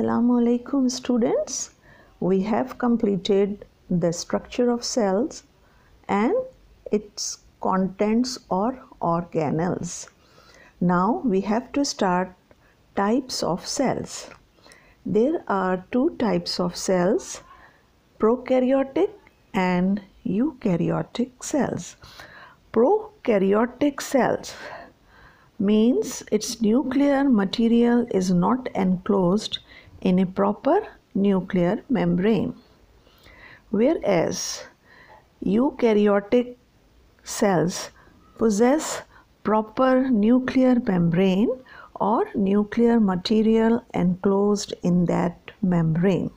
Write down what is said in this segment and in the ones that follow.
Assalamu alaikum students we have completed the structure of cells and its contents or organelles now we have to start types of cells there are two types of cells prokaryotic and eukaryotic cells prokaryotic cells means its nuclear material is not enclosed in a proper nuclear membrane. Whereas eukaryotic cells possess proper nuclear membrane or nuclear material enclosed in that membrane.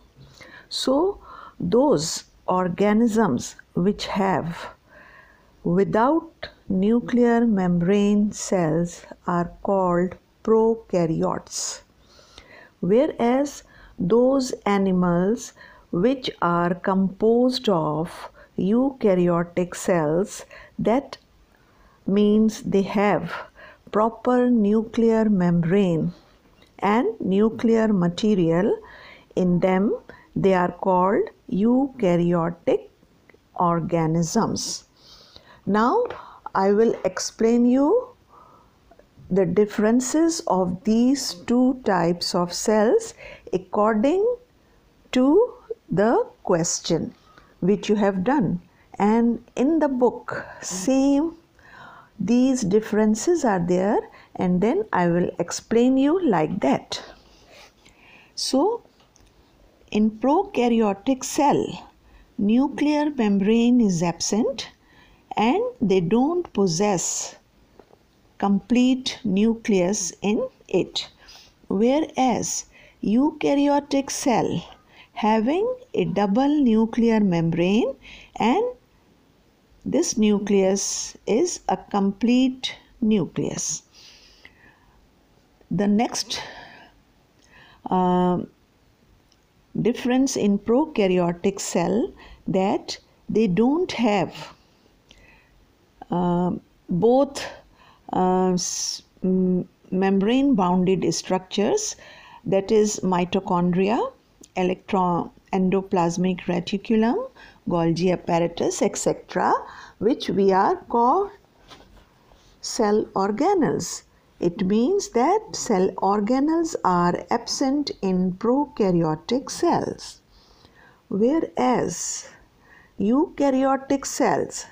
So, those organisms which have without nuclear membrane cells are called prokaryotes whereas those animals which are composed of eukaryotic cells that means they have proper nuclear membrane and nuclear material in them they are called eukaryotic organisms now i will explain you the differences of these two types of cells according to the question which you have done and in the book same these differences are there and then I will explain you like that. So in prokaryotic cell nuclear membrane is absent and they don't possess complete nucleus in it. Whereas eukaryotic cell having a double nuclear membrane and this nucleus is a complete nucleus. The next uh, difference in prokaryotic cell that they don't have uh, both uh, membrane bounded structures that is mitochondria electron endoplasmic reticulum golgi apparatus etc which we are called cell organelles it means that cell organelles are absent in prokaryotic cells whereas eukaryotic cells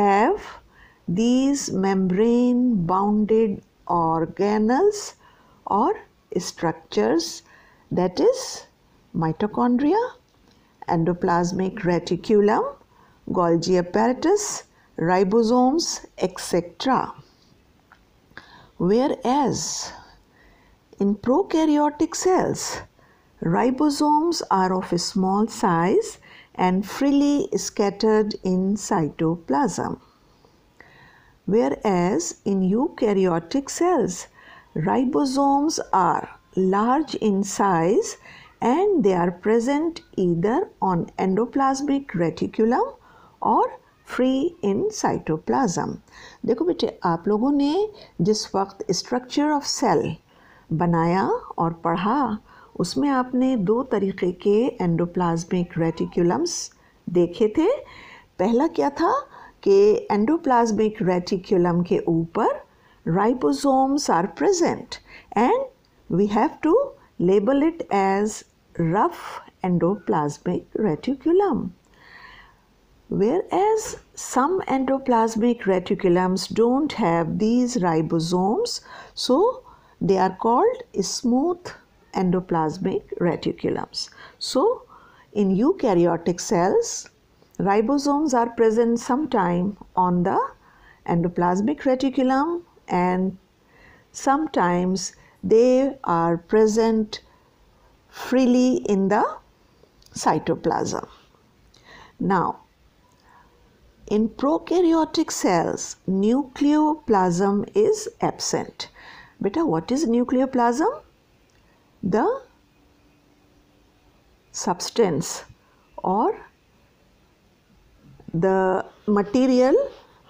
have these membrane bounded organelles or structures that is mitochondria, endoplasmic reticulum, Golgi apparatus, ribosomes, etc. Whereas in prokaryotic cells, ribosomes are of a small size and freely scattered in cytoplasm. whereas in eukaryotic cells, ribosomes are large in size and they are present either on endoplasmic reticulum और free in cytoplasm देखो बेटे आप लोगों ने जिस वक्त structure of cell बनाया और पढ़ा उसमें आपने दो तरीके के एंडोप्लाज्मिक रेटिकुलम्स देखे थे पहला क्या था के एंडोप्लाज्मिक रेटिकुलम के ऊपर ribosomes are present and we have to label it as rough endoplasmic reticulum. Whereas some endoplasmic reticulums don't have these ribosomes, so they are called smooth endoplasmic reticulums. So, in eukaryotic cells, Ribosomes are present sometime on the endoplasmic reticulum and sometimes they are present freely in the cytoplasm. Now, in prokaryotic cells, nucleoplasm is absent. Beta, what is nucleoplasm? The substance or the material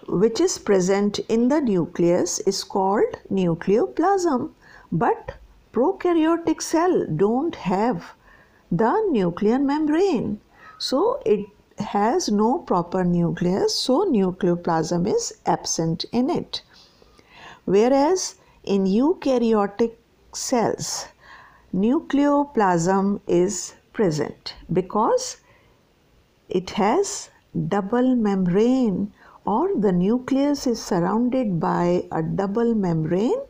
which is present in the nucleus is called nucleoplasm but prokaryotic cell don't have the nuclear membrane so it has no proper nucleus so nucleoplasm is absent in it whereas in eukaryotic cells nucleoplasm is present because it has double membrane or the nucleus is surrounded by a double membrane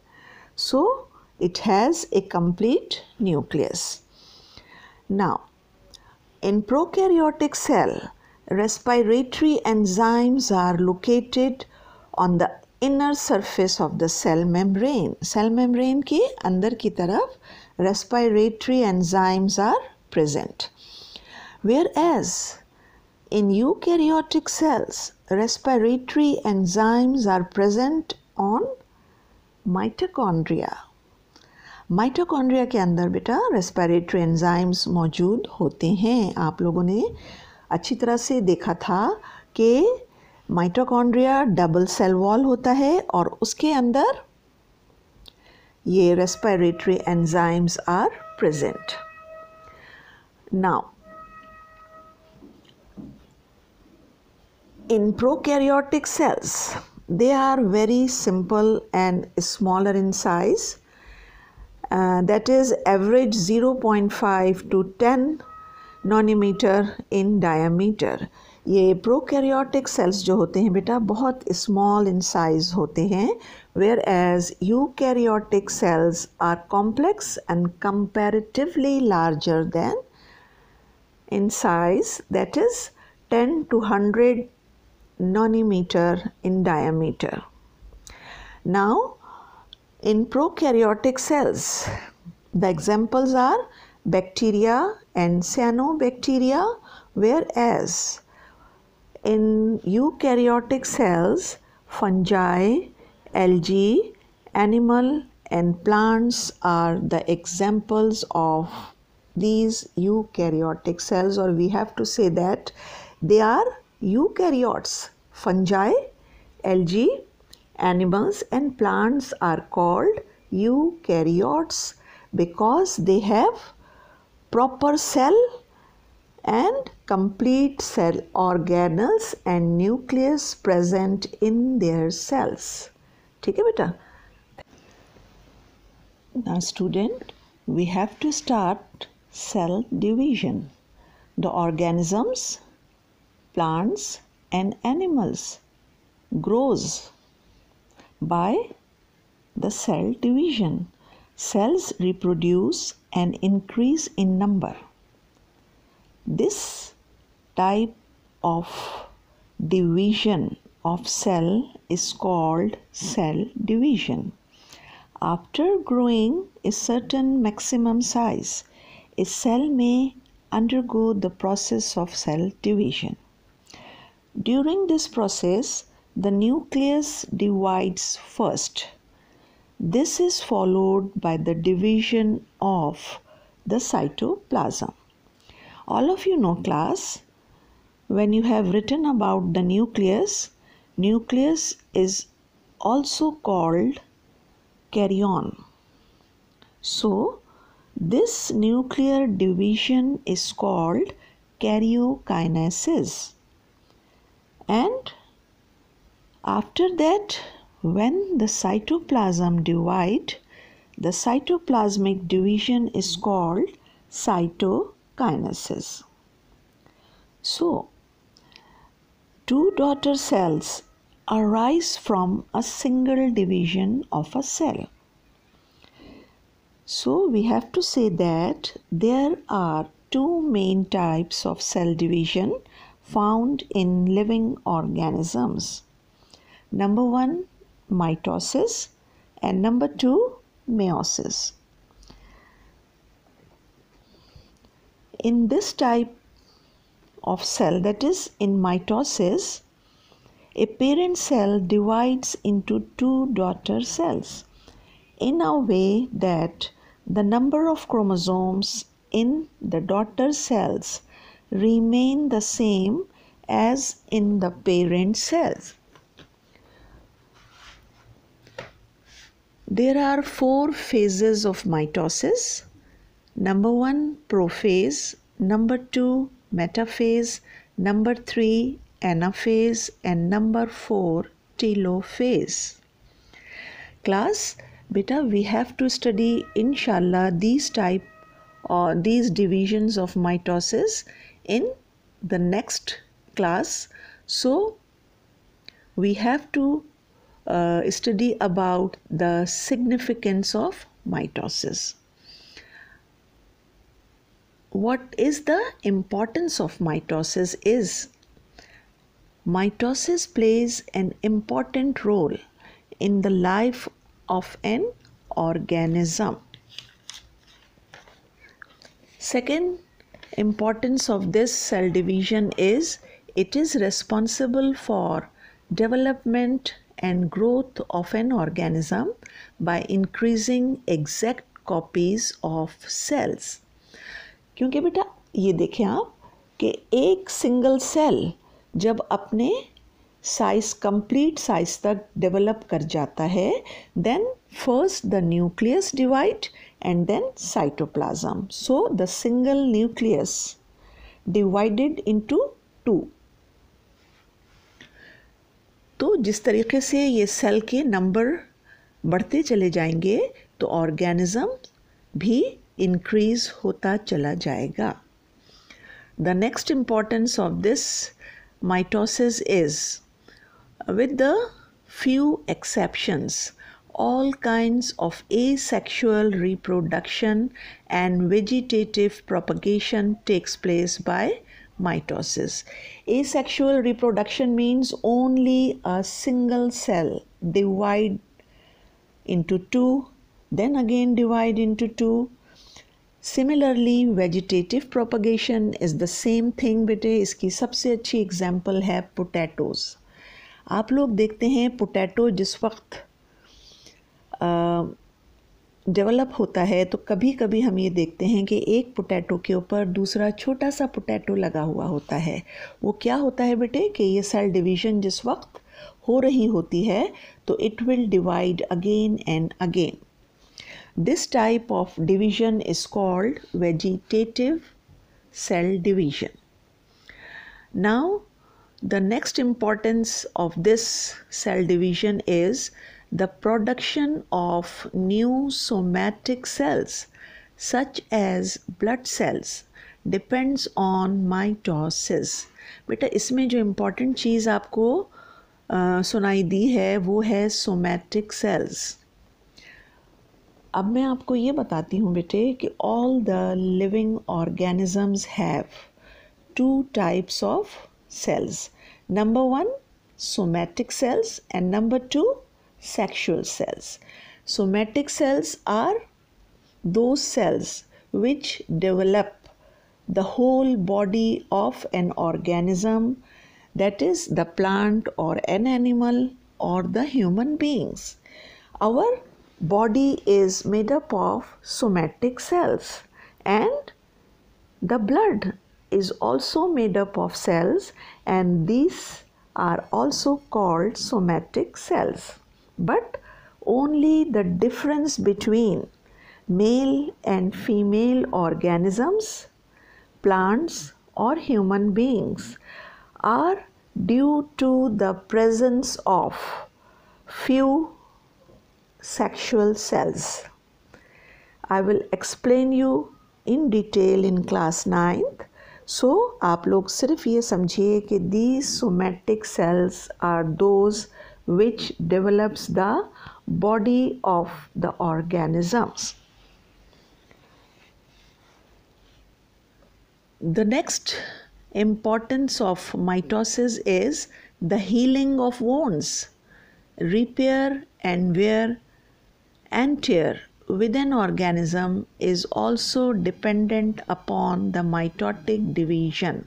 so it has a complete nucleus. Now in prokaryotic cell respiratory enzymes are located on the inner surface of the cell membrane. Cell membrane के andar ki taraf respiratory enzymes are present, whereas In eukaryotic cells, respiratory enzymes are present on mitochondria mitochondria के अंदर बेटा respiratory enzymes मौजूद होते हैं आप लोगों ने अच्छी तरह से देखा था कि माइटोकॉन्ड्रिया डबल सेल वॉल होता है और उसके अंदर ये respiratory enzymes are present now in prokaryotic cells, they are very simple and smaller in size. Uh, that is average 0.5 to 10 nanometer in diameter. ये prokaryotic cells, जो होते हैं बेटा बहुत स्मॉल इन साइज होते हैं whereas eukaryotic cells are complex and 10 to 100 nanometer in diameter. Now, in prokaryotic cells, the examples are bacteria and cyanobacteria, whereas in eukaryotic cells, fungi, algae, animal and plants are the examples of these eukaryotic cells or we have to say that they are eukaryotes, fungi, algae, animals and plants are called eukaryotes because they have proper cell and complete cell organelles and nucleus present in their cells. Take a बेटा Now student, we have to start cell division. The organisms plants and animals grows by the cell division. Cells reproduce and increase in number. This type of division of cell is called cell division. After growing a certain maximum size, a cell may undergo the process of cell division. During this process, the nucleus divides first. This is followed by the division of the cytoplasm. All of you know class, when you have written about the nucleus, nucleus is also called carrion. So, this nuclear division is called karyokinesis and after that when the cytoplasm divide the cytoplasmic division is called cytokinesis so two daughter cells arise from a single division of a cell so we have to say that there are two main types of cell division found in living organisms. Number one, mitosis, and number two, meiosis. In this type of cell, that is, in mitosis, a parent cell divides into two daughter cells in a way that the number of chromosomes in the daughter cells remain the same as in the parent cells. There are four phases of mitosis. Number one, prophase. Number two, metaphase. Number three, anaphase. And number four, telophase. Class, beta, we have to study, inshallah, these type or uh, these divisions of mitosis in the next class so we have to uh, study about the significance of mitosis what is the importance of mitosis is mitosis plays an important role in the life of an organism second importance of this cell division is it is responsible for development and growth of an organism by increasing exact copies of cells kyunki beta ye देखें aap ki ek single cell jab apne size complete size tak develop kar jata hai then First the nucleus divide and then cytoplasm. So the single nucleus divided into two. तो जिस तरीके से ये cell के number बढ़ते चले जाएंगे तो ऑर्गेनिज़म भी इंक्रीज होता चला जाएगा the next importance of this mitosis is with the few exceptions all kinds of asexual reproduction and vegetative propagation takes place by mitosis. Asexual reproduction means only a single cell divide into two, then again divide into two. Similarly, vegetative propagation is the same thing Bete, iski sabse achhi example hai potatoes. आप log dekhte hain potato jis वक्त develop होता है तो कभी कभी हम ये देखते हैं कि एक पोटैटो के ऊपर दूसरा छोटा सा पोटैटो लगा हुआ होता है वो क्या होता है बेटे कि ये सेल डिवीजन जिस वक्त हो रही होती है तो it will divide again and again this type of division is called vegetative cell division now the next importance of this cell division is the production of new somatic cells such as blood cells depends on mitosis बेटा इसमें जो important चीज़ आपको आ, सुनाई दी है वो है somatic cells अब मैं आपको ये बताती हूँ बेटे कि all the living organisms have two types of cells number one somatic cells and number two sexual cells. Somatic cells are those cells which develop the whole body of an organism that is the plant or an animal or the human beings. Our body is made up of somatic cells and the blood is also made up of cells and these are also called somatic cells but only the difference between male and female organisms, plants, or human beings are due to the presence of few sexual cells. I will explain you in detail in class 9th. So, आप लोग सिर्फ ये समझिए कि these somatic cells are those which develops the body of the organisms. The next importance of mitosis is the healing of wounds, repair and wear and tear within organism is also dependent upon the mitotic division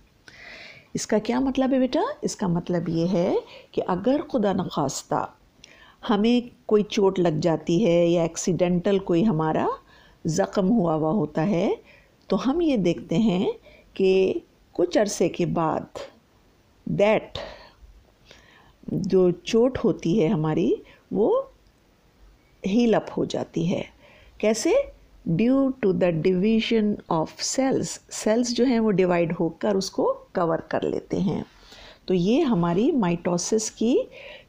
इसका क्या मतलब है बेटा इसका मतलब ये है कि अगर खुदा नखास्ता हमें कोई चोट लग जाती है या एक्सीडेंटल कोई हमारा ज़ख़म हुआ हुआ होता है तो हम ये देखते हैं कि कुछ अरसे के बाद दैट जो चोट होती है हमारी वो हील अप हो जाती है कैसे due to the division of cells cells जो हैं वो डिवाइड होकर उसको कवर कर लेते हैं तो ये हमारी माइटोसिस की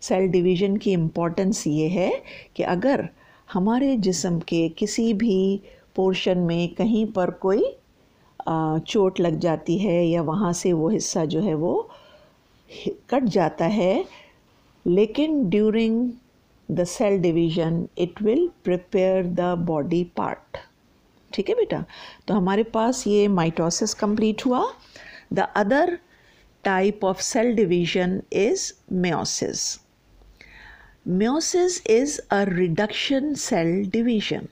सेल डिवीजन की इम्पॉर्टेंस ये है कि अगर हमारे जिसम के किसी भी पोर्शन में कहीं पर कोई चोट लग जाती है या वहाँ से वो हिस्सा जो है वो कट जाता है लेकिन during the cell division it will prepare the body part ठीक है बेटा तो हमारे पास ये माइटोसिस कंप्लीट हुआ the other type of cell division is meiosis is a reduction cell division.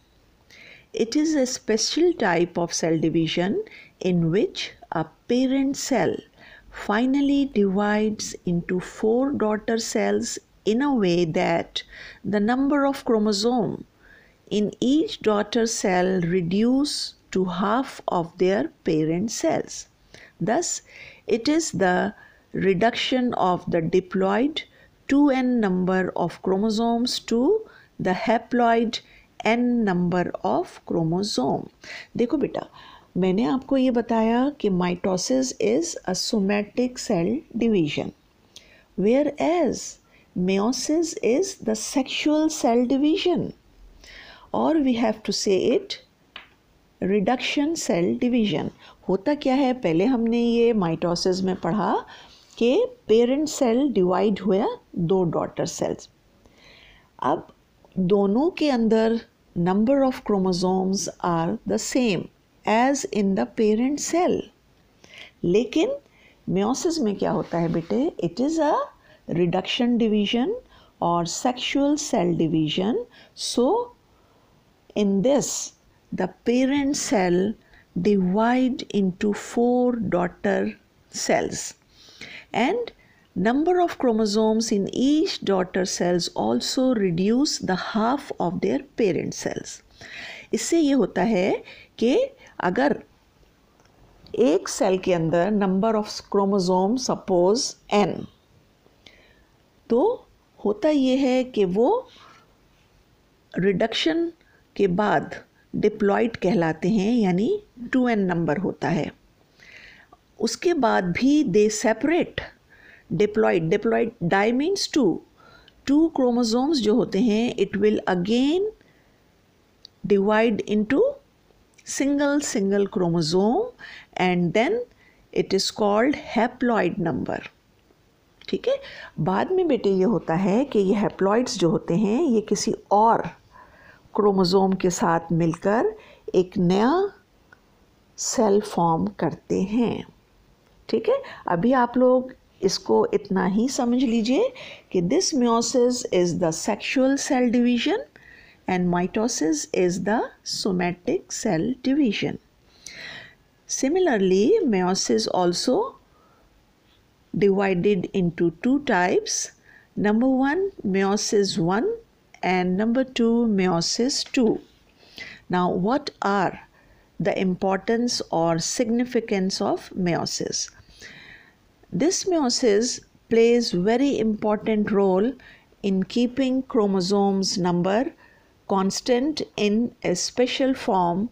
It is a special type of cell division in which a parent cell finally divides into four daughter cells in a way that the number of chromosome in each daughter cell reduce to half of their parent cells. Thus, it is the reduction of the diploid 2n number of chromosomes to the haploid n number of chromosome. देखो बेटा मैंने आपको ये बताया कि mitosis is a somatic cell division whereas Meiosis is the sexual cell division, or we have to say it reduction cell division होता क्या है पहले हमने ये माइटोसिस में पढ़ा कि पेरेंट सेल डिवाइड हुआ दो डॉटर सेल्स अब दोनों के अंदर number of chromosomes are the same as in the parent cell लेकिन म्योसिस में क्या होता है बेटे it is a reduction division or sexual cell division. So, in this, the parent cell divide into four daughter cells and number of chromosomes in each daughter cells also reduce the half of their parent cells इससे ये होता है कि अगर एक cell के अंदर number of chromosome suppose N तो होता ये है कि वो रिडक्शन के बाद डिप्लॉयड कहलाते हैं यानी टू एन नंबर होता है उसके बाद भी they separate diploid diploid di means two two chromosomes जो होते हैं it will again divide into single single chromosome and then it is called haploid number ठीक है बाद में बेटे ये होता है कि ये हेप्लॉइड्स जो होते हैं ये किसी और क्रोमोज़ोम के साथ मिलकर एक नया सेल फॉर्म करते हैं ठीक है अभी आप लोग इसको इतना ही समझ लीजिए कि this meiosis is the sexual cell division and mitosis is the somatic cell division similarly meiosis also divided into two types number 1 meiosis 1 and number 2 meiosis 2 now what are the importance or significance of meiosis this meiosis plays very important role in keeping chromosomes number constant in a special form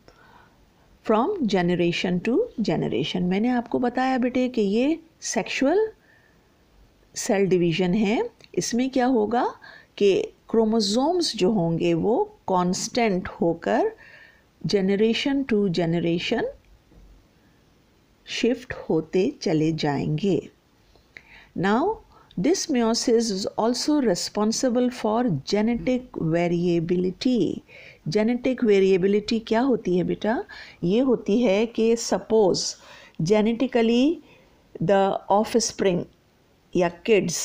from generation to generation मैंने आपको बताया बेटे कि ये sexual cell division है इसमें क्या होगा कि क्रोमोसोम्स जो होंगे वो कांस्टेंट होकर जनरेशन टू जनरेशन शिफ्ट होते चले जाएंगे now this meiosis is also responsible for genetic variability genetic variability क्या होती है बेटा ये होती है कि suppose genetically the offspring kids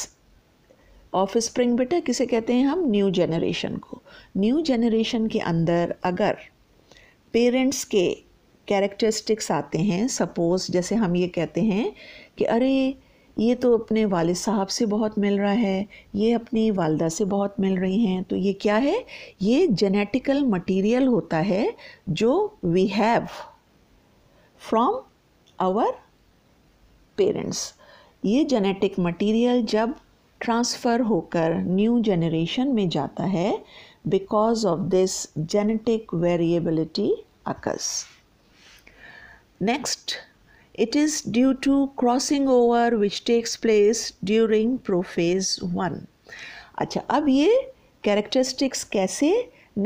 offspring बेटा किसे कहते हैं हम न्यू जनरेशन को न्यू जनरेशन के अंदर अगर पेरेंट्स के कैरेक्टरिस्टिक्स आते हैं सपोज़ जैसे हम ये कहते हैं कि अरे ये तो अपने वाल साहब से बहुत मिल रहा है ये अपनी वालदा से बहुत मिल रही हैं तो ये क्या है ये जेनेटिकल मटेरियल होता है जो we have from our parents ये जेनेटिक मटेरियल जब ट्रांसफ़र होकर न्यू जनरेशन में जाता है because of this genetic variability occurs next it is due to crossing over which takes place during prophase one अच्छा अब ये कैरेक्टरिस्टिक्स कैसे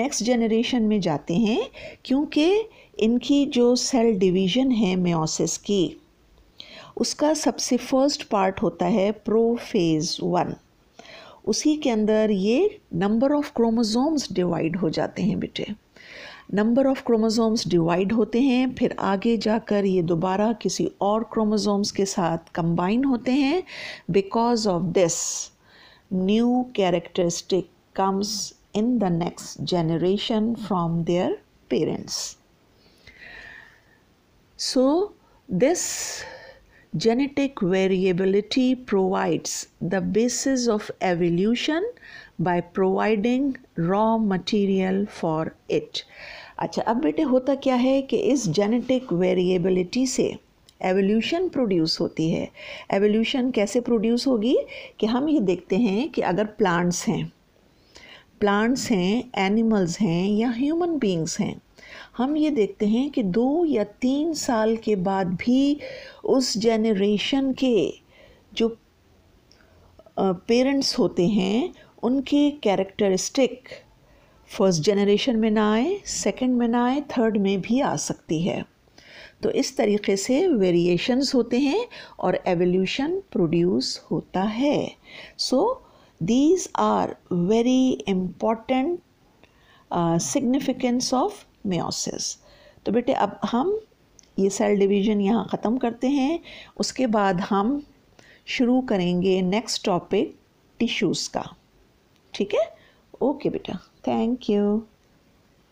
नेक्स्ट जनरेशन में जाते हैं क्योंकि इनकी जो सेल डिवीज़न है म्योसिस की उसका सबसे फर्स्ट पार्ट होता है प्रोफेज वन उसी के अंदर ये नंबर ऑफ़ क्रोमोसोम्स डिवाइड हो जाते हैं बेटे नंबर ऑफ़ क्रोमोसोम्स डिवाइड होते हैं फिर आगे जाकर ये दोबारा किसी और क्रोमोसोम्स के साथ कंबाइन होते हैं because of this new characteristic comes in the next generation from their parents so this Genetic variability provides the basis of evolution by providing raw material for it. अच्छा अब बेटे होता क्या है कि इस जेनेटिक वेरिएबिलिटी से एवोल्यूशन प्रोड्यूस होती है एवोल्यूशन कैसे प्रोड्यूस होगी कि हम ये देखते हैं कि अगर प्लांट्स हैं प्लांट्स हैं एनिमल्स हैं या ह्यूमन बींग्स हैं हम ये देखते हैं कि दो या तीन साल के बाद भी उस जेनरेशन के जो पेरेंट्स होते हैं उनके कैरेक्टरिस्टिक फर्स्ट जनरेशन में ना आए सेकंड में ना आए थर्ड में भी आ सकती है तो इस तरीके से वेरिएशंस होते हैं और एवोल्यूशन प्रोड्यूस होता है so these are very important significance of meiosis तो बेटे अब हम ये सेल डिवीज़न यहाँ ख़त्म करते हैं उसके बाद हम शुरू करेंगे नेक्स्ट टॉपिक टिश्यूज़ का ठीक है ओके बेटा थैंक यू